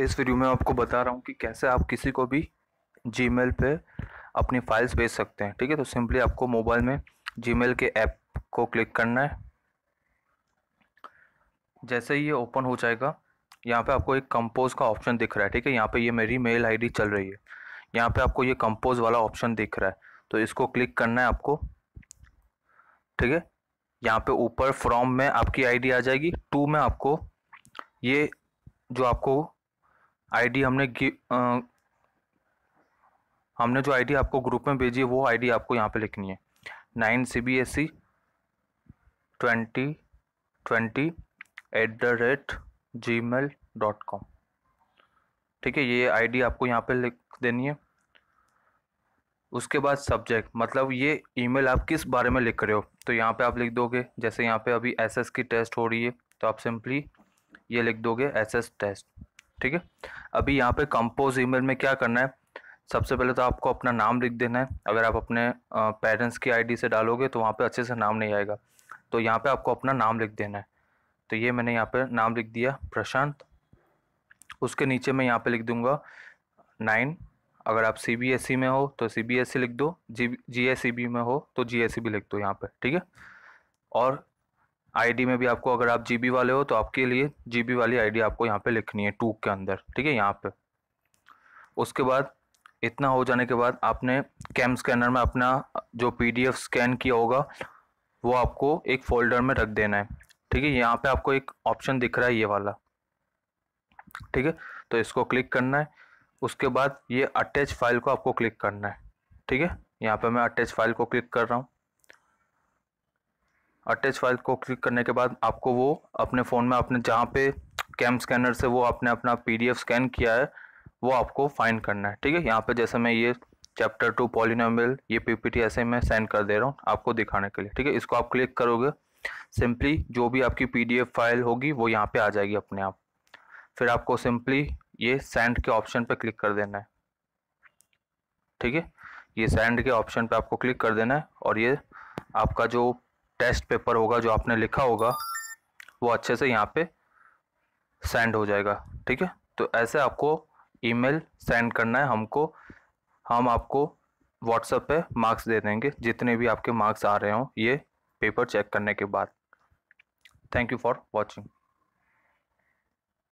इस वीडियो में आपको बता रहा हूँ कि कैसे आप किसी को भी जी पर अपनी फाइल्स भेज सकते हैं ठीक है तो सिंपली आपको मोबाइल में जी के ऐप को क्लिक करना है जैसे ही ये ओपन हो जाएगा यहाँ पे आपको एक कंपोज का ऑप्शन दिख रहा है ठीक है यहाँ पे ये मेरी मेल आईडी चल रही है यहाँ पे आपको ये कंपोज वाला ऑप्शन दिख रहा है तो इसको क्लिक करना है आपको ठीक है यहाँ पे ऊपर फ्रॉम में आपकी आईडी आ जाएगी टू में आपको ये जो आपको आईडी हमने आ, हमने जो आईडी आपको ग्रुप में भेजी है वो आईडी आपको यहाँ पे लिखनी है nine C B S E twenty twenty at the rate gmail dot com ठीक है ये आईडी आपको यहाँ पे लिख देनी है उसके बाद सब्जेक्ट मतलब ये ईमेल आप किस बारे में लिख रहे हो तो यहाँ पे आप लिख दोगे जैसे यहाँ पे अभी एसएस की टेस्ट हो रही है तो आप सिंपली ये लिख दोगे एसएस टेस्ट ठीक है अभी यहाँ पे कंपोज ईमेल में क्या करना है सबसे पहले तो आपको अपना नाम लिख देना है अगर आप अपने पेरेंट्स की आईडी से डालोगे तो वहाँ पे अच्छे से नाम नहीं आएगा तो यहाँ पे आपको अपना नाम लिख देना है तो ये मैंने यहाँ पे नाम लिख दिया प्रशांत उसके नीचे मैं यहाँ पे लिख दूँगा नाइन अगर आप सी e में हो तो सी e लिख दो जी जी e में हो तो जी लिख दो यहाँ पर ठीक है और आईडी में भी आपको अगर आप जीबी वाले हो तो आपके लिए जीबी वाली आईडी आपको यहाँ पे लिखनी है टू के अंदर ठीक है यहाँ पे उसके बाद इतना हो जाने के बाद आपने कैम स्कैनर में अपना जो पीडीएफ स्कैन किया होगा वो आपको एक फोल्डर में रख देना है ठीक है यहाँ पे आपको एक ऑप्शन दिख रहा है ये वाला ठीक है तो इसको क्लिक करना है उसके बाद ये अटैच फाइल को आपको क्लिक करना है ठीक है यहाँ पे मैं अटैच फाइल को क्लिक कर रहा हूँ अटैच फाइल को क्लिक करने के बाद आपको वो अपने फ़ोन में आपने जहाँ पे कैम स्कैनर से वो आपने अपना पी स्कैन किया है वो आपको फाइंड करना है ठीक है यहाँ पे जैसे मैं ये चैप्टर टू पॉलिनोमियल ये पीपीटी ऐसे मैं सेंड कर दे रहा हूँ आपको दिखाने के लिए ठीक है इसको आप क्लिक करोगे सिंपली जो भी आपकी पीडीएफ फाइल होगी वो यहाँ पे आ जाएगी अपने आप फिर आपको सिंपली ये सेंड के ऑप्शन पे क्लिक कर देना है ठीक है ये सेंड के ऑप्शन पे आपको क्लिक कर देना है और ये आपका जो टेस्ट पेपर होगा जो आपने लिखा होगा वो अच्छे से यहाँ पे सेंड हो जाएगा ठीक है तो ऐसे आपको ईमेल सेंड करना है हमको हम आपको व्हाट्सएप पे मार्क्स दे देंगे जितने भी आपके मार्क्स आ रहे हों ये पेपर चेक करने के बाद थैंक यू फॉर वॉचिंग